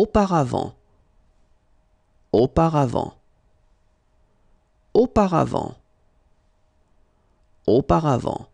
auparavant auparavant auparavant auparavant